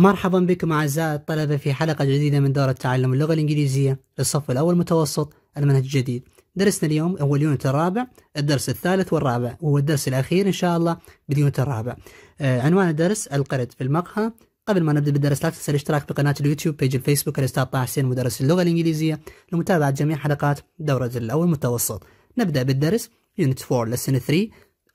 مرحبا بكم أعزائي الطلبة في حلقة جديدة من دورة تعلم اللغة الإنجليزية للصف الأول متوسط المنهج الجديد درسنا اليوم هو اليونت الرابع الدرس الثالث والرابع وهو الدرس الأخير إن شاء الله باليونت الرابع آه عنوان الدرس القرد في المقهى قبل ما نبدأ بالدرس لا تنسى الاشتراك بقناة اليوتيوب بيج الفيسبوك الأستاذ طه حسين مدرس اللغة الإنجليزية لمتابعة جميع حلقات دورة الأول متوسط نبدأ بالدرس يونت 4 لسن 3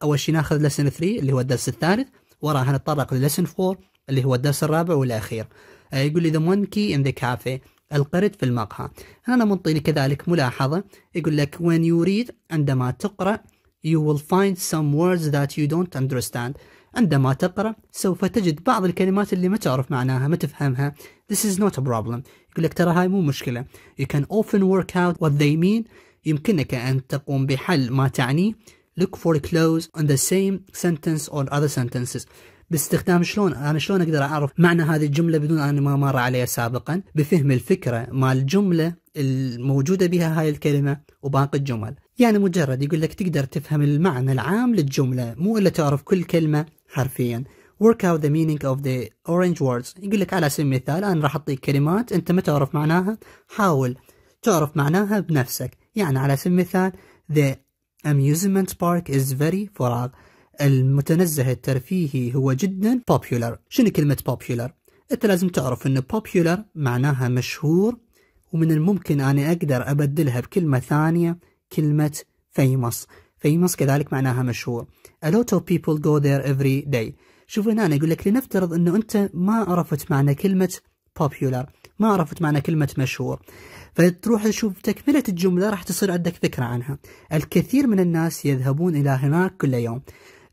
أول شيء ناخذ لسن 3 اللي هو الدرس الثالث وراها نتطرق للسن 4 اللي هو الدرس الرابع والأخير آه، يقول لي ذا مونكي ان ذا كافي القرد في المقهى هنا منطيني كذلك ملاحظة يقول لك when you read عندما تقرأ you will find some words that you don't understand عندما تقرأ سوف تجد بعض الكلمات اللي ما تعرف معناها ما تفهمها this is not a problem يقول لك ترى هاي مو مشكلة you can often work out what they mean يمكنك أن تقوم بحل ما تعنيه look for clues on the same sentence or other sentences باستخدام شلون انا شلون اقدر اعرف معنى هذه الجمله بدون ان ما مر عليها سابقا بفهم الفكره مال الجمله الموجوده بها هاي الكلمه وباقي الجمل يعني مجرد يقول لك تقدر تفهم المعنى العام للجمله مو الا تعرف كل كلمه حرفيا work out the meaning of the orange words يقول لك على سبيل المثال انا راح اعطيك كلمات انت ما تعرف معناها حاول تعرف معناها بنفسك يعني على سبيل المثال the amusement park is very فراغ المتنزه الترفيهي هو جدا popular شنو كلمة popular؟ أنت لازم تعرف أن popular معناها مشهور ومن الممكن أنا أقدر أبدلها بكلمة ثانية كلمة famous famous كذلك معناها مشهور a lot of people go there every day شوف هنا أنا أقول لك لنفترض أنه أنت ما عرفت معنى كلمة popular ما عرفت معنى كلمة مشهور فتروح تشوف تكملة الجملة راح تصير عندك فكرة عنها الكثير من الناس يذهبون إلى هناك كل يوم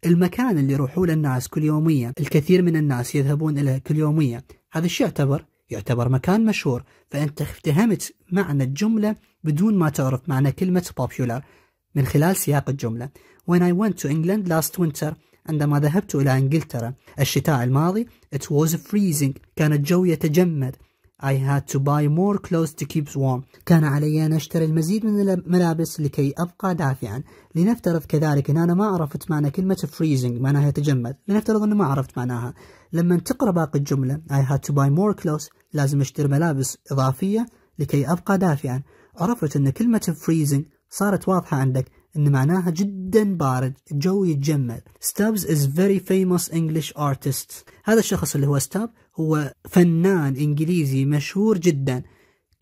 المكان اللي يروحوا له الناس كل يوميا الكثير من الناس يذهبون إليه كل يوميا هذا الشيء يعتبر يعتبر مكان مشهور فأنت افتهمت معنى الجملة بدون ما تعرف معنى كلمة popular من خلال سياق الجملة When I went to England last winter عندما ذهبت إلى إنجلترا الشتاء الماضي it was freezing كان الجو يتجمد I had to buy more clothes to keep warm. كان علي أن أشتري المزيد من الملابس لكي أبقى دافعا. لنفترض كذلك أن أنا ما عرفت معنى كلمة freezing معناها يتجمد. لنفترض أنه ما عرفت معناها. لما تقرأ باقي الجملة I had to buy more clothes لازم أشتري ملابس إضافية لكي أبقى دافعا. عرفت أن كلمة freezing صارت واضحة عندك ان معناها جدا بارد الجو يتجمد ستابز is very famous English artist هذا الشخص اللي هو ستاب هو فنان انجليزي مشهور جدا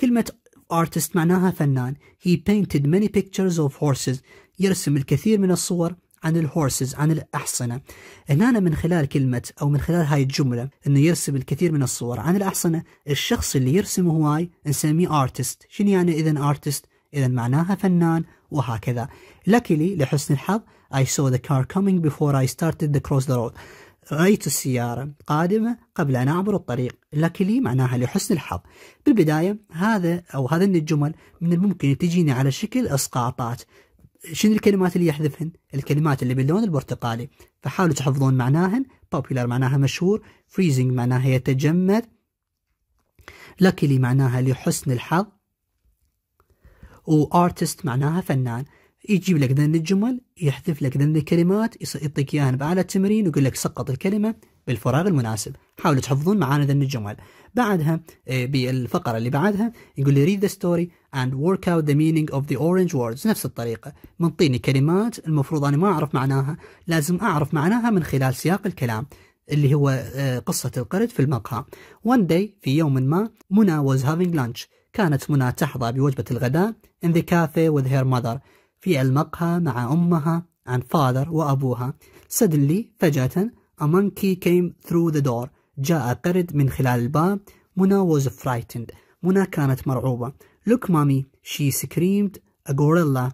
كلمة artist معناها فنان he painted many pictures of horses يرسم الكثير من الصور عن الهورسز عن الأحصنة هنا من خلال كلمة أو من خلال هاي الجملة أنه يرسم الكثير من الصور عن الأحصنة الشخص اللي يرسم هواي نسميه ارتست شنو يعني إذا ارتست إذا معناها فنان وهكذا luckily لحسن الحظ I saw the car coming before I started to cross the road رأيت السيارة قادمة قبل أن أعبر الطريق Luckily معناها لحسن الحظ بالبداية هذا أو هذا الجمل من الممكن تجيني على شكل إسقاطات شنو الكلمات اللي يحذفهن؟ الكلمات اللي باللون البرتقالي فحاولوا تحفظون معناهن popular معناها مشهور freezing معناها يتجمد luckily معناها لحسن الحظ وارتست معناها فنان يجيب لك ذن الجمل يحذف لك ذن الكلمات يعطيك اياها بعد تمرين ويقول لك سقط الكلمة بالفراغ المناسب حاولوا تحفظون معانا ذن الجمل بعدها آه، بالفقرة اللي بعدها يقول لي ريد ذا ستوري اند ورك اوت ذا مينينج اوف ذا اورنج ووردز نفس الطريقة منطيني كلمات المفروض أنا ما أعرف معناها لازم أعرف معناها من خلال سياق الكلام اللي هو آه، قصة القرد في المقهى one day في يوم ما منى was having lunch كانت منى تحظى بوجبة الغداء in the cafe with her mother في المقهى مع أمها and father وأبوها suddenly فجأة a monkey came through the door جاء قرد من خلال الباب منى was frightened منى كانت مرعوبة look mommy she screamed a gorilla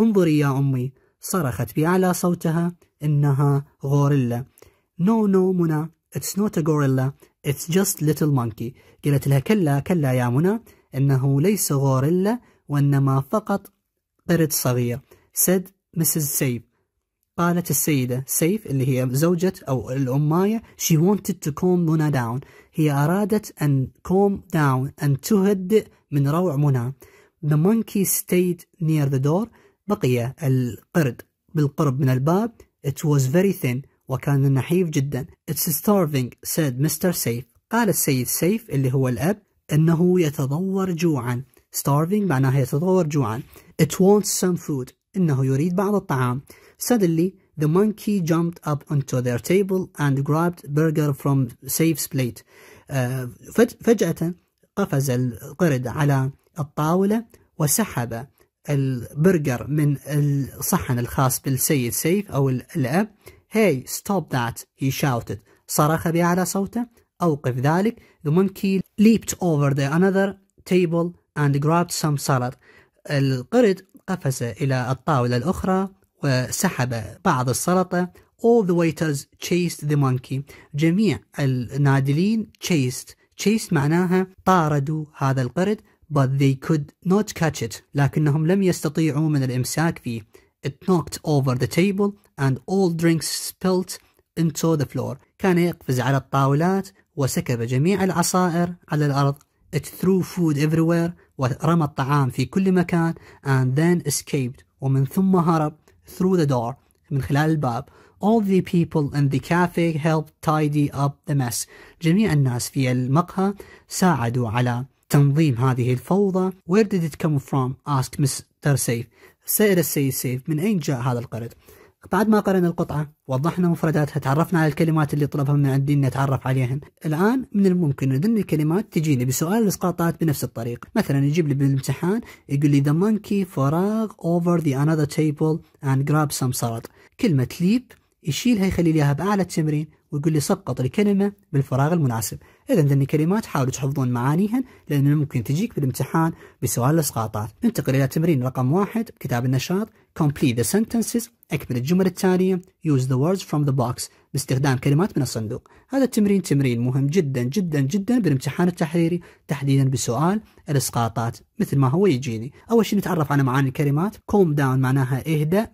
انظري يا أمي صرخت بأعلى صوتها إنها غوريلا no no منى it's not a gorilla it's just little monkey قالت لها كلا كلا يا منى أنه ليس غوريلا وإنما فقط قرد صغير said Mrs. Safe قالت السيدة سيف اللي هي زوجة أو الأماية she wanted to calm منى down هي أرادت أن calm down أن تهدئ من روع منى the monkey stayed near the door بقي القرد بالقرب من الباب it was very thin وكان نحيف جدا it's starving said Mr. Safe قال السيد سيف اللي هو الأب أنه يتضور جوعا starving معناها يتضور جوعا it wants some food إنه يريد بعض الطعام suddenly the monkey jumped up onto their table and grabbed burger from safe's plate uh, فجأة قفز القرد على الطاولة وسحب البرجر من الصحن الخاص بالسيد سيف أو الأب Hey stop that he shouted صرخ بأعلى صوته أوقف ذلك the monkey leaped over the another table and grabbed some salad القرد قفز إلى الطاولة الأخرى وسحب بعض السلطة all the waiters chased the monkey جميع النادلين chased chased معناها طاردوا هذا القرد but they could not catch it لكنهم لم يستطيعوا من الإمساك فيه it knocked over the table and all drinks spilled into the floor كان يقفز على الطاولات وسكب جميع العصائر على الأرض it threw food everywhere ورمى الطعام في كل مكان and then escaped ومن ثم هرب through the door من خلال الباب all the people in the cafe helped tidy up the mess جميع الناس في المقهى ساعدوا على تنظيم هذه الفوضى where did it come from asked Mr. Safe سأل السيد سيف من أين جاء هذا القرد بعد ما قرأنا القطعة وضحنا مفرداتها تعرفنا على الكلمات اللي طلبها من عندنا نتعرف عليها الآن من الممكن أن الكلمات تجيني بسؤال الإسقاطات بنفس الطريق مثلا يجيب لي بالامتحان يقول لي the monkey فراغ over the another table and grab some salad كلمة leap يشيلها يخلي لي اياها بأعلى التمرين ويقول لي سقط الكلمة بالفراغ المناسب إذا عندنا كلمات حاولوا تحفظون معانيهن لأن ممكن تجيك في الامتحان بسؤال الإسقاطات ننتقل إلى تمرين رقم واحد كتاب النشاط complete the sentences اكمل الجمل التالية use the words from the box باستخدام كلمات من الصندوق هذا التمرين تمرين مهم جدا جدا جدا بالامتحان التحريري تحديدا بسؤال الإسقاطات مثل ما هو يجيني أول شيء نتعرف على معاني الكلمات calm down معناها اهدأ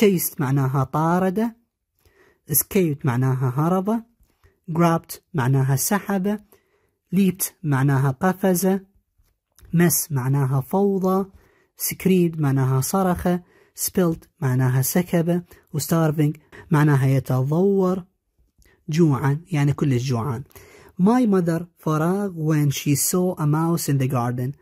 chased معناها طاردة escaped معناها هربة grabbed معناها سحب leaped معناها قفز mess معناها فوضى سكريد معناها صرخ spilled معناها سكب starving معناها يتضور جوعا يعني كلش جوعان My mother فراغ when she saw a mouse in the garden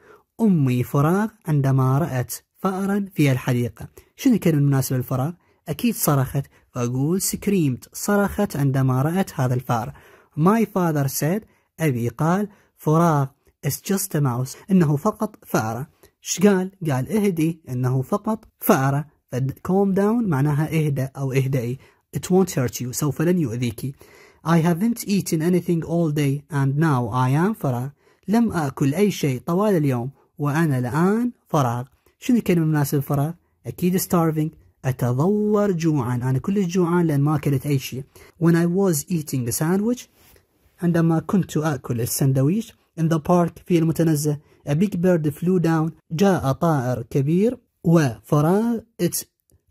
أمي فراغ عندما رأت فأرا في الحديقة شنو كان المناسب الفراغ؟ أكيد صرخت أقول سكريمت صرخت عندما رأت هذا الفار My father said أبي قال فراغ It's just a mouse إنه فقط فأرة إيش قال؟ قال اهدي إنه فقط فأرة calm down معناها اهدأ أو اهدئي It won't hurt you سوف لن يؤذيكي I haven't eaten anything all day and now I am فراغ لم أكل أي شيء طوال اليوم وأنا الآن فراغ شنو الكلمة المناسبة فراغ؟ أكيد starving أتضور جوعا أنا كلش جوعان لأن ما أكلت أي شيء when I was eating a sandwich عندما كنت أكل السندويش in the park في المتنزه a big bird flew down جاء طائر كبير وفراغ it's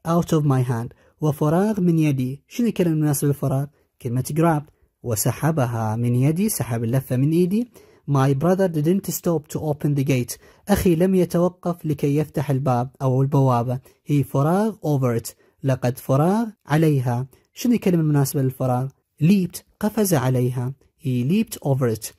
out of my hand وفراغ من يدي شنو كلمة مناسبة الفراغ كلمة grab وسحبها من يدي سحب اللفة من إيدي My brother didn't stop to open the gate. أخي لم يتوقف لكي يفتح الباب أو البوابة. He فراغ over it. لقد فراغ عليها. شنو الكلمة المناسبة للفراغ؟ leaped قفز عليها. He leaped over it.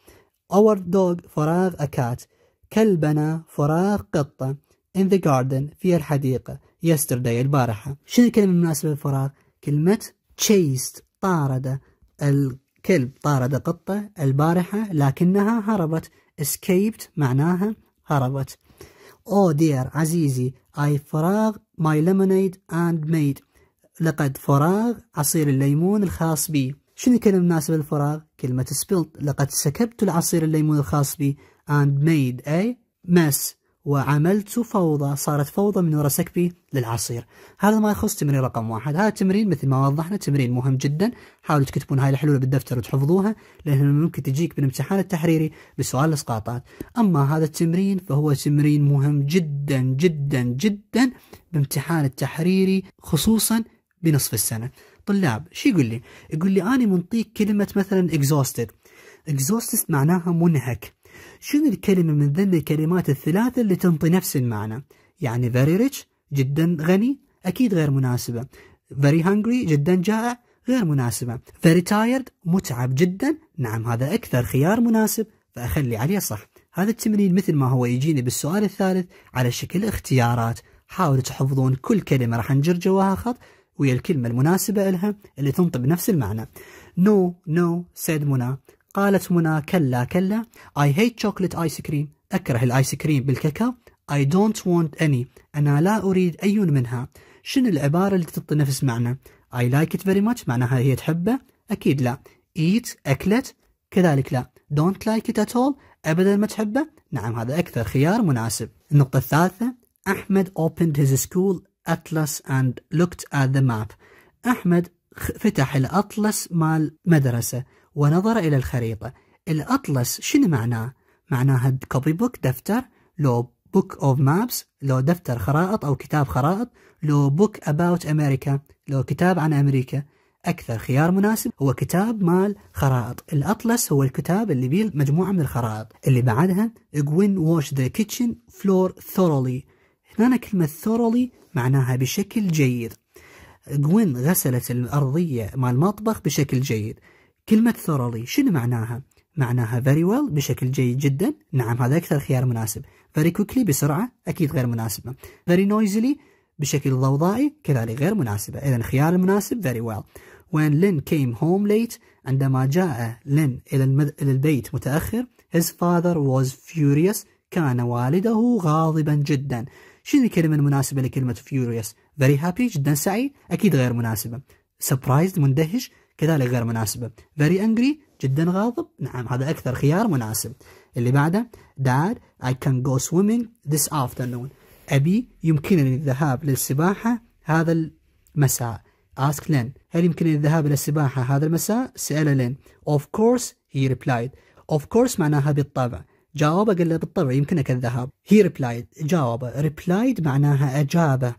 Our dog فراغ a cat. كلبنا فراغ قطة. In the garden في الحديقة. Yesterday البارحة. شنو الكلمة المناسبة للفراغ؟ كلمة chased طارد. كلب طارد قطة البارحة لكنها هربت escaped معناها هربت Oh dear عزيزي I فراغ my lemonade and made لقد فراغ عصير الليمون الخاص بي شنو الكلمة المناسبة للفراغ؟ كلمة spilt لقد سكبت العصير الليمون الخاص بي and made a mess وعملت فوضى صارت فوضى من ورا سكبي للعصير هذا ما يخص تمرين رقم واحد هذا تمرين مثل ما وضحنا تمرين مهم جدا حاولوا تكتبون هاي الحلول بالدفتر وتحفظوها لأنه ممكن تجيك بالامتحان التحريري بسؤال الإسقاطات أما هذا التمرين فهو تمرين مهم جدا جدا جدا بامتحان التحريري خصوصا بنصف السنة طلاب شو يقول لي؟ يقول لي أنا منطيك كلمة مثلا exhausted exhausted معناها منهك شنو الكلمة من ذن الكلمات الثلاثة اللي تنطي نفس المعنى يعني very rich جدا غني أكيد غير مناسبة very hungry جدا جائع غير مناسبة very tired متعب جدا نعم هذا أكثر خيار مناسب فأخلي عليه صح هذا التمرين مثل ما هو يجيني بالسؤال الثالث على شكل اختيارات حاولوا تحفظون كل كلمة راح نجر جواها خط ويا الكلمة المناسبة لها اللي تنطي بنفس المعنى no no said منى قالت منى كلا كلا I hate chocolate ice cream أكره الآيس كريم بالكاكاو I don't want any أنا لا أريد أي منها شنو العبارة اللي تطي نفس معنى I like it very much معناها هي تحبه أكيد لا eat أكلت كذلك لا don't like it at all أبدا ما تحبه نعم هذا أكثر خيار مناسب النقطة الثالثة أحمد opened his school atlas and looked at the map أحمد فتح الأطلس مال مدرسة ونظر إلى الخريطة الأطلس شنو معناه؟ معناها كوبي بوك دفتر لو بوك اوف مابس لو دفتر خرائط أو كتاب خرائط لو بوك أباوت أمريكا لو كتاب عن أمريكا أكثر خيار مناسب هو كتاب مال خرائط الأطلس هو الكتاب اللي بيه مجموعة من الخرائط اللي بعدها جوين واش ذا كيتشن فلور ثورولي هنا كلمة ثورولي معناها بشكل جيد جوين غسلت الأرضية مال المطبخ بشكل جيد كلمة thoroughly شنو معناها؟ معناها very well بشكل جيد جدا نعم هذا أكثر خيار مناسب very quickly بسرعة أكيد غير مناسبة very noisily بشكل ضوضائي كذلك غير مناسبة إذا الخيار المناسب very well when Lynn came home late عندما جاء لين إلى, المد... إلى البيت متأخر his father was furious كان والده غاضبا جدا شنو الكلمة المناسبة لكلمة furious very happy جدا سعيد أكيد غير مناسبة surprised مندهش كذلك غير مناسبة very angry جدا غاضب نعم هذا أكثر خيار مناسب اللي بعده dad I can go swimming this afternoon أبي يمكنني الذهاب للسباحة هذا المساء ask Len هل يمكنني الذهاب إلى السباحة هذا المساء سأل لين of course he replied of course معناها بالطبع جاوب قال له بالطبع يمكنك الذهاب he replied جاوب replied معناها أجابه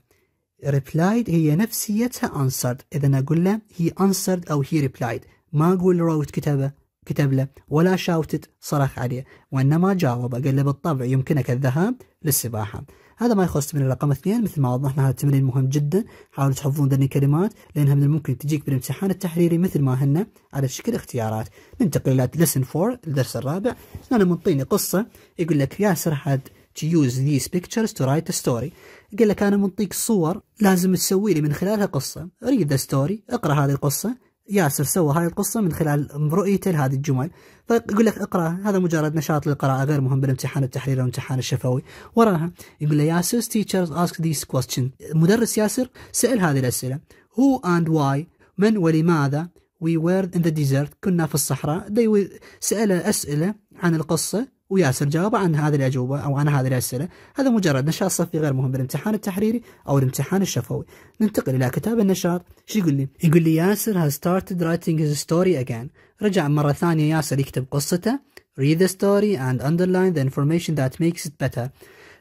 replied هي نفسيتها answered إذا أقول له he answered أو he replied ما أقول wrote كتبه كتب له ولا shouted صرخ عليه وإنما جاوب قال له بالطبع يمكنك الذهاب للسباحة هذا ما يخص من الرقم اثنين مثل ما وضحنا هذا التمرين مهم جدا حاولوا تحفظون ذني الكلمات لأنها من الممكن تجيك بالامتحان التحريري مثل ما هن على شكل اختيارات ننتقل إلى lesson 4 الدرس الرابع هنا منطيني قصة يقول لك ياسر حد to use these pictures to write a story قال لك أنا منطيك صور لازم تسوي لي من خلالها قصة read the story اقرأ هذه القصة ياسر سوى هذه القصة من خلال رؤيته لهذه الجمل فيقول لك اقرأ هذا مجرد نشاط للقراءة غير مهم بالامتحان التحريري الامتحان الشفوي وراها يقول له ياسر teachers ask these questions مدرس ياسر سأل هذه الأسئلة who and why من ولماذا we were in the desert كنا في الصحراء they سأل أسئلة عن القصة وياسر جاوب عن هذه الأجوبة أو عن هذه الأسئلة هذا مجرد نشاط صفي غير مهم بالامتحان التحريري أو الامتحان الشفوي ننتقل إلى كتاب النشاط شو يقول لي؟ يقول لي ياسر has started writing his story again رجع مرة ثانية ياسر يكتب قصته read the story and underline the information that makes it better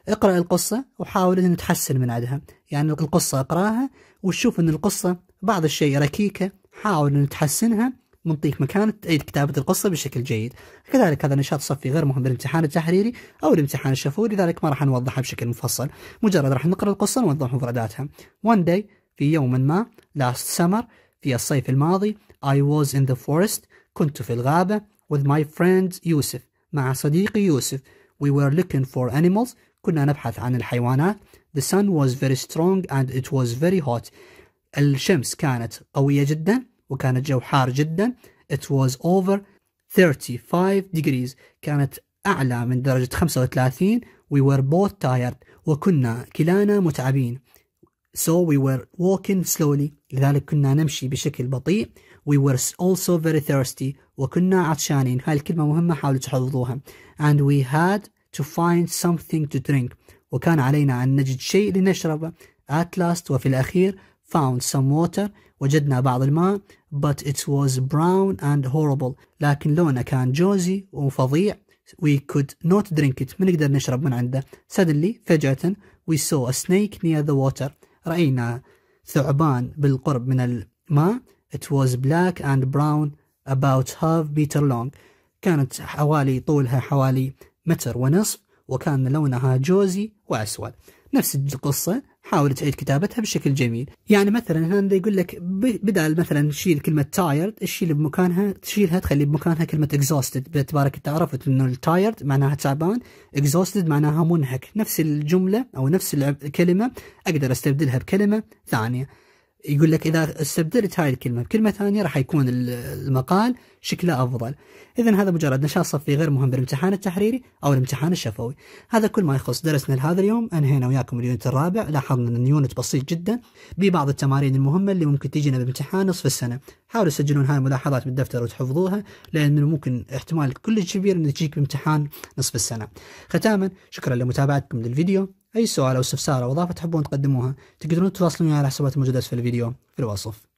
اقرأ القصة وحاول أن تحسن من عدها يعني القصة اقرأها وتشوف أن القصة بعض الشيء ركيكة حاول أن تحسنها منطيك مكان تعيد كتابة القصة بشكل جيد كذلك هذا النشاط صفي غير مهم بالامتحان التحريري أو الامتحان الشفوي لذلك ما راح نوضحها بشكل مفصل مجرد راح نقرأ القصة ونوضح مفرداتها one day في يوم ما last summer في الصيف الماضي I was in the forest كنت في الغابة with my friend يوسف مع صديقي يوسف we were looking for animals كنا نبحث عن الحيوانات the sun was very strong and it was very hot الشمس كانت قوية جدا وكان الجو حار جدا it was over 35 degrees كانت أعلى من درجة 35 we were both tired وكنا كلانا متعبين so we were walking slowly لذلك كنا نمشي بشكل بطيء we were also very thirsty وكنا عطشانين هاي الكلمة مهمة حاولوا تحفظوها and we had to find something to drink وكان علينا أن نجد شيء لنشربه at last وفي الأخير found some water وجدنا بعض الماء but it was brown and horrible لكن لونه كان جوزي وفظيع we could not drink it ما نقدر نشرب من عنده suddenly فجأة we saw a snake near the water رأينا ثعبان بالقرب من الماء it was black and brown about half meter long كانت حوالي طولها حوالي متر ونصف وكان لونها جوزي وأسود نفس القصة حاول تعيد كتابتها بشكل جميل يعني مثلا هنا يقول لك بدل مثلا تشيل كلمة تايرد تشيل بمكانها تشيلها تخلي بمكانها كلمة اكزوستد باعتبارك انت عرفت انه التايرد معناها تعبان اكزوستد معناها منهك نفس الجملة او نفس الكلمة اقدر استبدلها بكلمة ثانية يقول لك اذا استبدلت هاي الكلمه بكلمه ثانيه راح يكون المقال شكله افضل. اذا هذا مجرد نشاط صفي غير مهم بالامتحان التحريري او الامتحان الشفوي. هذا كل ما يخص درسنا لهذا اليوم، انهينا وياكم اليونت الرابع، لاحظنا ان اليونت بسيط جدا ببعض التمارين المهمه اللي ممكن تجينا بامتحان نصف السنه. حاولوا تسجلون هاي الملاحظات بالدفتر وتحفظوها من ممكن احتمال كلش كبير انه تجيك بامتحان نصف السنه. ختاما شكرا لمتابعتكم للفيديو. أي سؤال أو استفسار أو إضافة تحبون تقدموها تقدرون تتواصلون معي على الحسابات الموجودة في الفيديو في الوصف